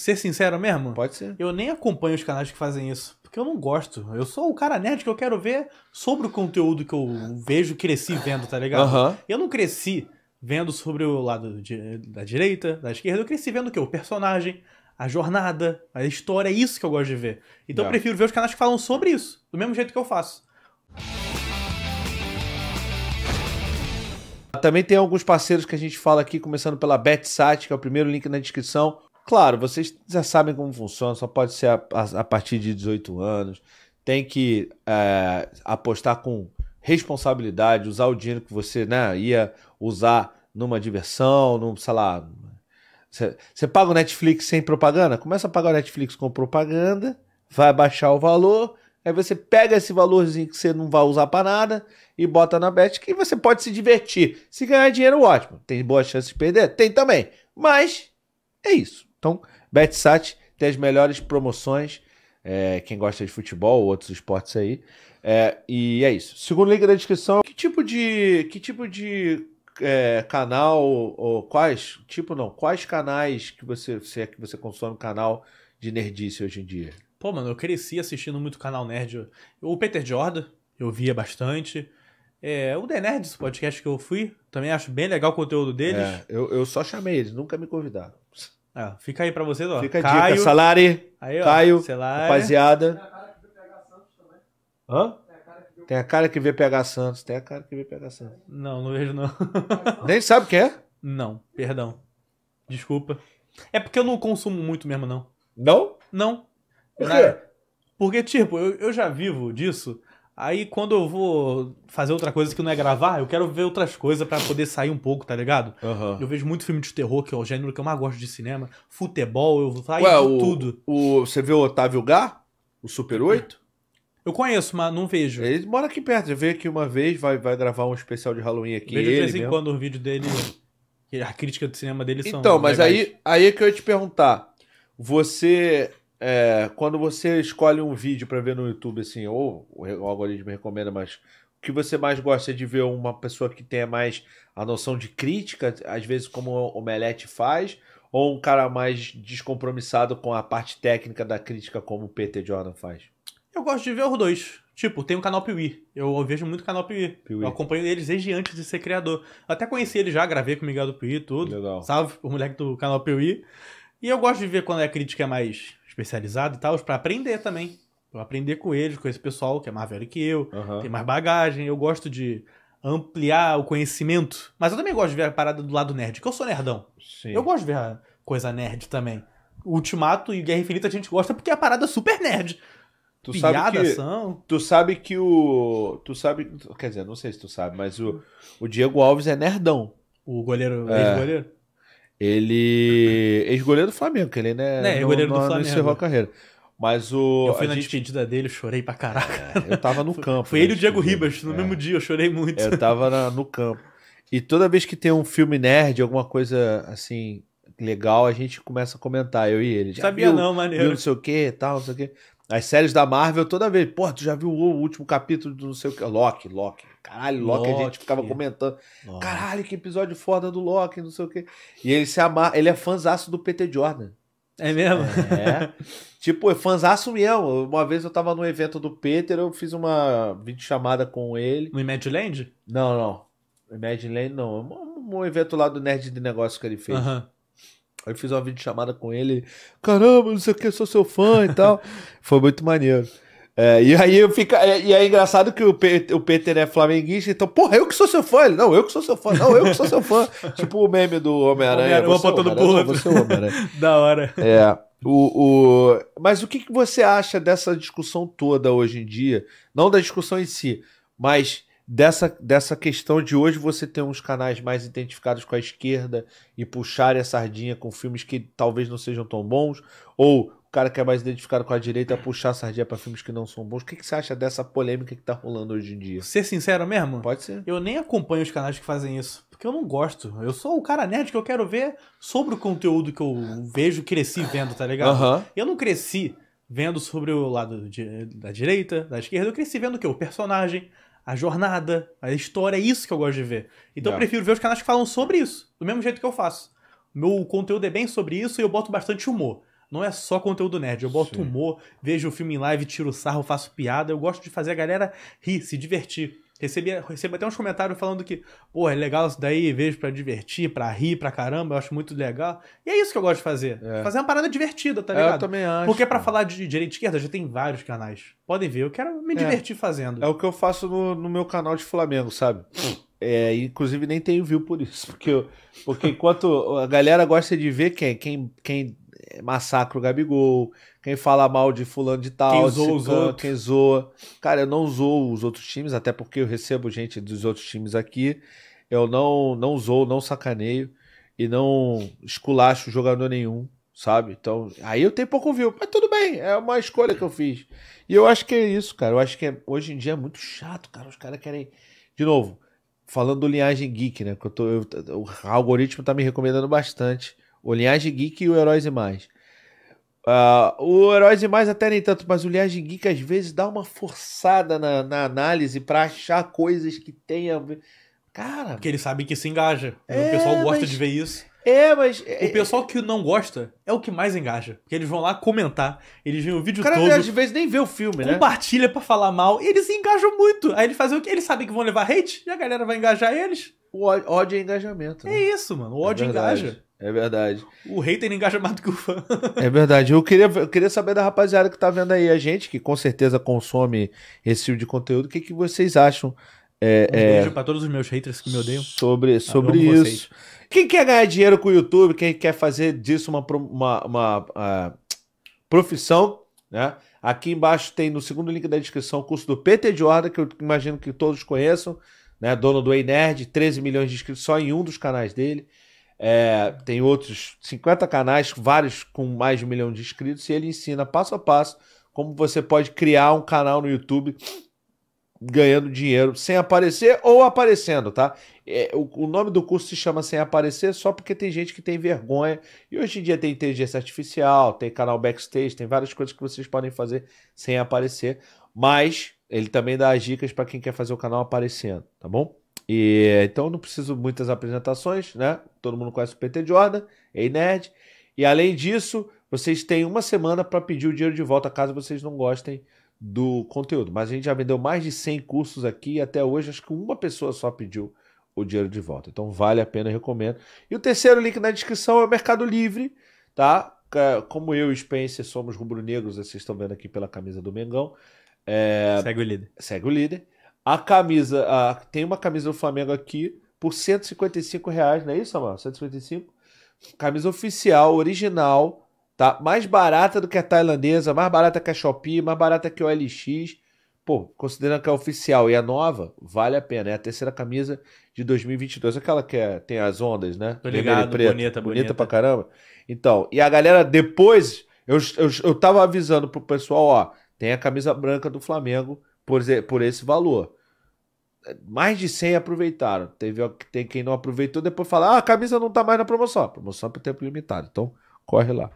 ser sincero mesmo? Pode ser. Eu nem acompanho os canais que fazem isso. Porque eu não gosto. Eu sou o cara nerd que eu quero ver sobre o conteúdo que eu vejo, cresci vendo, tá ligado? Uhum. Eu não cresci vendo sobre o lado de, da direita, da esquerda. Eu cresci vendo o quê? O personagem, a jornada, a história. É isso que eu gosto de ver. Então eu prefiro ver os canais que falam sobre isso. Do mesmo jeito que eu faço. Também tem alguns parceiros que a gente fala aqui, começando pela BetSat, que é o primeiro link na descrição. Claro, vocês já sabem como funciona, só pode ser a, a, a partir de 18 anos. Tem que é, apostar com responsabilidade, usar o dinheiro que você né, ia usar numa diversão, num, sei lá. Você paga o Netflix sem propaganda? Começa a pagar o Netflix com propaganda, vai baixar o valor, aí você pega esse valorzinho que você não vai usar para nada e bota na bet que você pode se divertir. Se ganhar dinheiro, ótimo. Tem boa chance de perder? Tem também. Mas é isso. Então, BetSat tem as melhores promoções. É, quem gosta de futebol ou outros esportes aí. É, e é isso. Segundo link da descrição, que tipo de. Que tipo de é, canal ou quais tipo não quais canais que você se é que você consome canal de nerdice hoje em dia pô mano eu cresci assistindo muito canal nerd o Peter Jordan eu via bastante é, o The Nerds podcast que eu fui também acho bem legal o conteúdo deles é, eu, eu só chamei eles nunca me convidaram ah, fica aí pra vocês, ó. Fica a Caio, dica. Salari, aí, ó, Caio, Celari. rapaziada. Hã? Tem a cara que vê PH Santos, tem a cara que vê PH Santos. Não, não vejo não. Nem sabe o que é? Não, perdão. Desculpa. É porque eu não consumo muito mesmo, não. Não? Não. Por quê? Porque, tipo, eu, eu já vivo disso Aí quando eu vou fazer outra coisa que não é gravar, eu quero ver outras coisas para poder sair um pouco, tá ligado? Uhum. Eu vejo muito filme de terror, que é o gênero que eu mais gosto de cinema. Futebol, eu vou sair tudo. O, você viu o Otávio Gá? O Super 8? Eu conheço, mas não vejo. Ele mora aqui perto, ele veio aqui uma vez, vai, vai gravar um especial de Halloween aqui. Vejo de vez em mesmo. quando o vídeo dele, a crítica do cinema dele são. Então, mas legais. aí, aí é que eu ia te perguntar. Você é, quando você escolhe um vídeo para ver no YouTube, assim, ou o algoritmo recomenda, mas o que você mais gosta é de ver uma pessoa que tenha mais a noção de crítica, às vezes como o Melete faz, ou um cara mais descompromissado com a parte técnica da crítica como o Peter Jordan faz? Eu gosto de ver os dois. Tipo, tem o canal Piuí. Eu vejo muito o canal Piuí. Eu acompanho eles desde antes de ser criador. Eu até conheci ele já, gravei com o Miguel do Piuí e tudo. Legal. Salve o moleque do canal Piuí. E eu gosto de ver quando a crítica é mais especializado e tal, para aprender também. Eu aprender com eles, com esse pessoal que é mais velho que eu, uhum. tem mais bagagem. Eu gosto de ampliar o conhecimento. Mas eu também gosto de ver a parada do lado nerd, que eu sou nerdão. Sim. Eu gosto de ver a coisa nerd também. Ultimato e Guerra Infinita a gente gosta porque é a parada super nerd. Tu sabe que, Tu sabe que o. Tu sabe. Quer dizer, não sei se tu sabe, mas o, o Diego Alves é nerdão. O goleiro. É. goleiro ele. Ex-goleiro do Flamengo, ele né? É, ex-goleiro do Flamengo. Não encerrou a carreira. Mas o. Eu fui na gente... despedida dele, chorei pra caraca. É, eu tava no campo. Foi ele e o Diego Ribas, no é. mesmo dia, eu chorei muito. É, eu tava na, no campo. E toda vez que tem um filme nerd, alguma coisa assim, legal, a gente começa a comentar, eu e ele. Já Sabia viu, não, maneiro. Viu não sei o que tal, não sei o que. As séries da Marvel, toda vez, porra, tu já viu o último capítulo do não sei o que. Loki, Loki. Caralho, Loki, Loki. a gente ficava comentando. Loki. Caralho, que episódio foda do Loki, não sei o que. E ele se amar, ele é fãzaço do PT Jordan. É mesmo? É. tipo, é fãzaço mesmo. Uma vez eu tava num evento do Peter, eu fiz uma videochamada com ele. No Imagine Land? Não, não. Imagine Land não. Um, um evento lá do Nerd de Negócio que ele fez. Aham. Uh -huh. Aí fiz uma videochamada com ele. Caramba, não sei o que, sou seu fã e tal. Foi muito maneiro. É, e aí eu fica, é, e é engraçado que o, Pe, o Peter é flamenguista, então, porra, eu que sou seu fã. Ele, não, eu que sou seu fã, não, eu que sou seu fã. tipo o meme do Homem-Aranha. Homem apontando pro outro. Você é homem da hora. É. O, o... Mas o que, que você acha dessa discussão toda hoje em dia? Não da discussão em si, mas dessa, dessa questão de hoje você ter uns canais mais identificados com a esquerda e puxar a sardinha com filmes que talvez não sejam tão bons, ou o cara que é mais identificado com a direita puxar a sardinha para filmes que não são bons. O que, que você acha dessa polêmica que tá rolando hoje em dia? Ser sincero mesmo? Pode ser. Eu nem acompanho os canais que fazem isso, porque eu não gosto. Eu sou o cara nerd que eu quero ver sobre o conteúdo que eu vejo, cresci vendo, tá ligado? Uhum. Eu não cresci vendo sobre o lado de, da direita, da esquerda, eu cresci vendo o que? O personagem, a jornada, a história, é isso que eu gosto de ver. Então eu é. prefiro ver os canais que falam sobre isso, do mesmo jeito que eu faço. Meu conteúdo é bem sobre isso e eu boto bastante humor. Não é só conteúdo nerd, eu boto Sim. humor, vejo o filme em live, tiro sarro, faço piada. Eu gosto de fazer a galera rir, se divertir. Recebi, recebo até uns comentários falando que, pô, é legal isso daí, vejo pra divertir, pra rir, pra caramba, eu acho muito legal. E é isso que eu gosto de fazer. É. Fazer uma parada divertida, tá é, ligado? eu também acho. Porque pra falar de direita e esquerda já tem vários canais. Podem ver, eu quero me é. divertir fazendo. É o que eu faço no, no meu canal de Flamengo, sabe? É, inclusive nem tenho view por isso. Porque, eu, porque enquanto a galera gosta de ver quem, quem, quem massacra o Gabigol, quem fala mal de fulano de tal, quem zoa, quem zoa. Cara, eu não zoo os outros times, até porque eu recebo gente dos outros times aqui. Eu não, não zoo, não sacaneio e não esculacho jogador nenhum, sabe? Então, aí eu tenho pouco view, mas tudo bem, é uma escolha que eu fiz. E eu acho que é isso, cara. Eu acho que é, hoje em dia é muito chato, cara. Os caras querem. De novo, falando do linhagem geek, né? Que eu tô, eu, o algoritmo tá me recomendando bastante o Linhagem Geek e o Heróis e Mais. Uh, o Heróis e Mais até nem tanto, mas o Linhagem Geek às vezes dá uma forçada na, na análise para achar coisas que tenha. Cara. Porque eles sabem que se engaja. É, o pessoal gosta mas... de ver isso. É, mas. É, o pessoal que não gosta é o que mais engaja. Porque eles vão lá comentar, eles veem o vídeo o cara, todo. às vezes nem vê o filme, compartilha né? Compartilha pra falar mal e eles engajam muito. Aí eles fazem o quê? Eles sabem que vão levar hate e a galera vai engajar eles. O ódio é engajamento. Né? É isso, mano. O ódio é engaja. É verdade. O hater engaja mais do que o fã. é verdade. Eu queria, eu queria saber da rapaziada que tá vendo aí a gente, que com certeza consome esse tipo de conteúdo, o que, que vocês acham? É, um beijo é, pra todos os meus haters que me odeiam. Sobre, sobre isso. Vocês. Quem quer ganhar dinheiro com o YouTube, quem quer fazer disso uma, uma, uma, profissão, né? Aqui embaixo tem no segundo link da descrição o curso do PT Jordan, que eu imagino que todos conheçam, né? Dono do Ei Nerd, 13 milhões de inscritos só em um dos canais dele. É, tem outros 50 canais, vários com mais de um milhão de inscritos, e ele ensina passo a passo como você pode criar um canal no YouTube ganhando dinheiro sem aparecer ou aparecendo, tá? É, o, o, nome do curso se chama Sem Aparecer só porque tem gente que tem vergonha. E hoje em dia tem inteligência artificial, tem canal backstage, tem várias coisas que vocês podem fazer sem aparecer. Mas ele também dá as dicas para quem quer fazer o canal aparecendo, tá bom? E, então não preciso muitas apresentações, né? Todo mundo conhece o PT Jordan, Ei é Nerd. E além disso, vocês têm uma semana para pedir o dinheiro de volta caso vocês não gostem do conteúdo. Mas a gente já vendeu mais de 100 cursos aqui e até hoje acho que uma pessoa só pediu o dinheiro de volta. Então vale a pena, recomendo. E o terceiro link na descrição é o Mercado Livre, tá? Como eu e Spencer somos rubro-negros, vocês estão vendo aqui pela camisa do Mengão. É... Segue o líder. Segue o líder. A camisa, a, tem uma camisa do Flamengo aqui por 155 reais, não é isso, Samuel? 155? Camisa oficial, original, tá? Mais barata do que a tailandesa, mais barata que a Shopee, mais barata que o LX. Pô, considerando que é oficial e é nova, vale a pena. É a terceira camisa de 2022, é aquela que é, tem as ondas, né? Tô ligado, bonita, bonita, bonita. pra caramba. Então, e a galera depois, eu, eu, eu tava avisando pro pessoal, ó, tem a camisa branca do Flamengo, por, por esse valor. Mais de 100 aproveitaram. Teve tem quem não aproveitou, depois fala: ah, a camisa não tá mais na promoção. A promoção é por tempo limitado. Então, corre lá.